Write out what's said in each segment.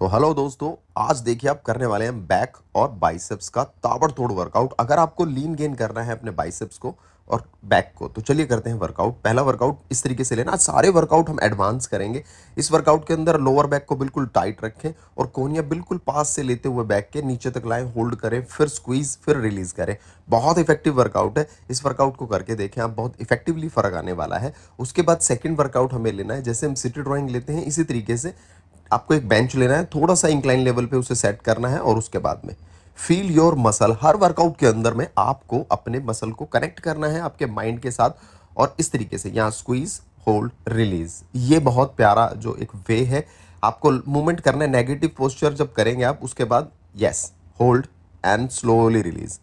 तो हेलो दोस्तों आज देखिए आप करने वाले हैं बैक और बाइसेप्स का ताबड़तोड़ वर्कआउट अगर आपको लीन गेन करना है अपने बाइसेप्स को और बैक को तो चलिए करते हैं वर्कआउट पहला वर्कआउट इस तरीके से लेना सारे वर्कआउट हम एडवांस करेंगे इस वर्कआउट के अंदर लोअर बैक को बिल्कुल टाइट रखें और कोनिया बिल्कुल पास से लेते हुए बैक के नीचे तक लाएं होल्ड करें फिर स्क्वीज फिर रिलीज करें बहुत इफेक्टिव वर्कआउट है इस वर्कआउट को करके देखें आप बहुत इफेक्टिवली फर्क आने वाला है उसके बाद सेकेंड वर्कआउट हमें लेना है जैसे हम सिटी ड्रॉइंग लेते हैं इसी तरीके से आपको एक बेंच लेना है थोड़ा सा इंक्लाइन लेवल पे उसे सेट करना है और उसके बाद में फील योर मसल हर वर्कआउट के अंदर में आपको अपने मसल को कनेक्ट करना है आपके माइंड के साथ और इस तरीके से यहाँ स्क्वीज होल्ड रिलीज ये बहुत प्यारा जो एक वे है आपको मूवमेंट करना है नेगेटिव पोस्चर जब करेंगे आप उसके बाद yes hold and slowly release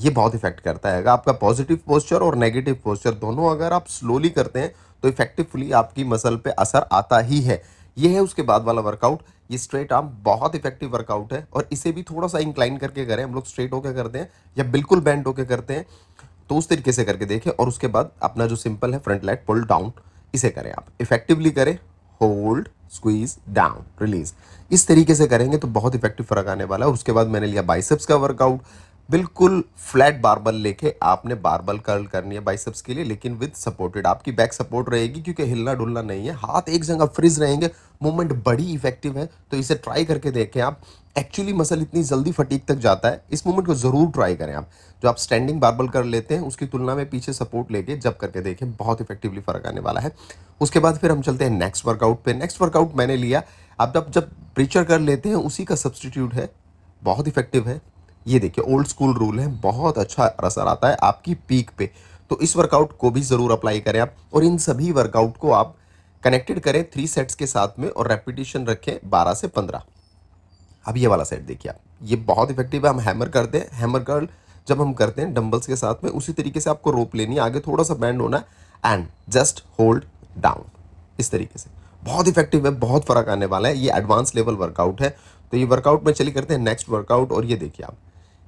ये बहुत इफेक्ट करता है आपका पॉजिटिव पोस्चर और नेगेटिव पोस्चर दोनों अगर आप स्लोली करते हैं तो इफेक्टिवली आपकी मसल पे असर आता ही है ये है उसके बाद वाला वर्कआउट ये स्ट्रेट आर्म बहुत इफेक्टिव वर्कआउट है और इसे भी थोड़ा सा इंक्लाइन करके करें हम लोग स्ट्रेट होकर करते हैं या बिल्कुल बैंड होकर करते हैं तो उस तरीके से करके देखें और उसके बाद अपना जो सिंपल है फ्रंट लेट पुल डाउन इसे करें आप इफेक्टिवली करें होल्ड स्क्वीज डाउन रिलीज इस तरीके से करेंगे तो बहुत इफेक्टिव फर्क आने वाला है उसके बाद मैंने लिया बाइसेप्स का वर्कआउट बिल्कुल फ्लैट बारबल लेके आपने बारबल कर्ल करनी है बाइसेप्स के लिए लेकिन विद सपोर्टेड आपकी बैक सपोर्ट रहेगी क्योंकि हिलना डुलना नहीं है हाथ एक जगह फ्रिज रहेंगे मूवमेंट बड़ी इफेक्टिव है तो इसे ट्राई करके देखें आप एक्चुअली मसल इतनी जल्दी फटीक तक जाता है इस मूवमेंट को ज़रूर ट्राई करें आप जो आप स्टैंडिंग बारबल कर लेते हैं उसकी तुलना में पीछे सपोर्ट लेके जब करके देखें बहुत इफेक्टिवली फर्क आने वाला है उसके बाद फिर हम चलते हैं नेक्स्ट वर्कआउट पर नेक्स्ट वर्कआउट मैंने लिया आप जब जब प्रीचर कर लेते हैं उसी का सब्सटीट्यूट है बहुत इफेक्टिव है ये देखिए ओल्ड स्कूल रूल है बहुत अच्छा असर आता है आपकी पीक पे तो इस वर्कआउट को भी ज़रूर अप्लाई करें आप और इन सभी वर्कआउट को आप कनेक्टेड करें थ्री सेट्स के साथ में और रेपिटेशन रखें बारह से पंद्रह अब ये वाला सेट देखिए आप ये बहुत इफेक्टिव है हम हैमर करते हैं हैमर कर्ल जब हम करते हैं डम्बल्स के साथ में उसी तरीके से आपको रोप लेनी है आगे थोड़ा सा बैंड होना है एंड जस्ट होल्ड डाउन इस तरीके से बहुत इफेक्टिव है बहुत फ़र्क आने वाला है ये एडवांस लेवल वर्कआउट है तो ये वर्कआउट में चली करते हैं नेक्स्ट वर्कआउट और ये देखिए आप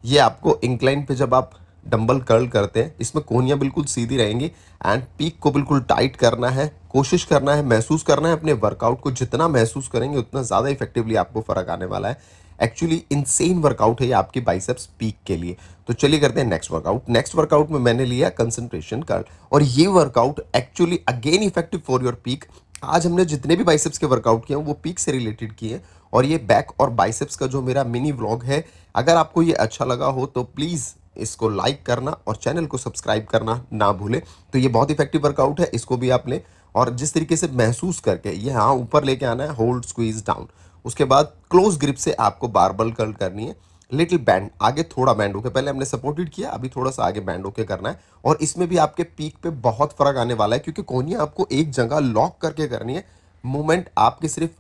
ये आपको इंक्लाइन पे जब आप डंबल कर्ल करते हैं इसमें कोहनियाँ बिल्कुल सीधी रहेंगी एंड पीक को बिल्कुल टाइट करना है कोशिश करना है महसूस करना है अपने वर्कआउट को जितना महसूस करेंगे उतना ज़्यादा इफेक्टिवली आपको फ़र्क आने वाला है एक्चुअली इनसेन वर्कआउट है ये आपकी बाइसेप्स पीक के लिए तो चलिए करते हैं नेक्स्ट वर्कआउट नेक्स्ट वर्कआउट में मैंने लिया कंसंट्रेशन कर्ल और ये workout actually again effective for your peak आज हमने जितने भी बाइसेप्स के वर्कआउट किए हैं वो पीक से रिलेटेड किए हैं और ये बैक और बाइसेप्स का जो मेरा मिनी व्लॉग है अगर आपको ये अच्छा लगा हो तो प्लीज़ इसको लाइक करना और चैनल को सब्सक्राइब करना ना भूलें तो ये बहुत इफेक्टिव वर्कआउट है इसको भी आप लें और जिस तरीके से महसूस करके ये हाँ ऊपर लेके आना है होल्ड स्क्वीज डाउन उसके बाद क्लोज ग्रिप से आपको बारबल कर्ल करनी है लिटिल बैंड आगे थोड़ा बैंड होके पहले हमने सपोर्टेड किया अभी थोड़ा सा आगे बैंड होके करना है और इसमें भी आपके पीक पे बहुत फर्क आने वाला है क्योंकि कोनिया आपको एक जगह लॉक करके करनी है मूवमेंट आपके सिर्फ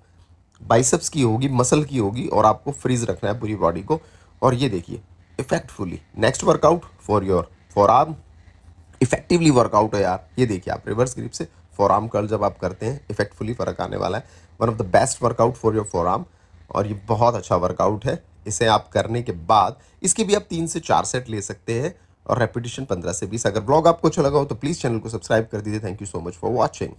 बाइसेप्स की होगी मसल की होगी और आपको फ्रीज रखना है पूरी बॉडी को और ये देखिए effectfully next workout for your forearm effectively workout है यार ये देखिए आप रिवर्स ग्रिप से फॉर आर्म कर्ल जब आप करते हैं इफेक्टफुली फ़र्क आने वाला है one of the best workout for your forearm और ये बहुत अच्छा वर्कआउट है इसे आप करने के बाद इसके भी आप तीन से चार सेट ले सकते हैं और रेपिटेशन पंद्रह से बीस अगर ब्लॉग आपको अच्छा लगा हो तो प्लीज़ चैनल को सब्सक्राइब कर दीजिए thank you so much for watching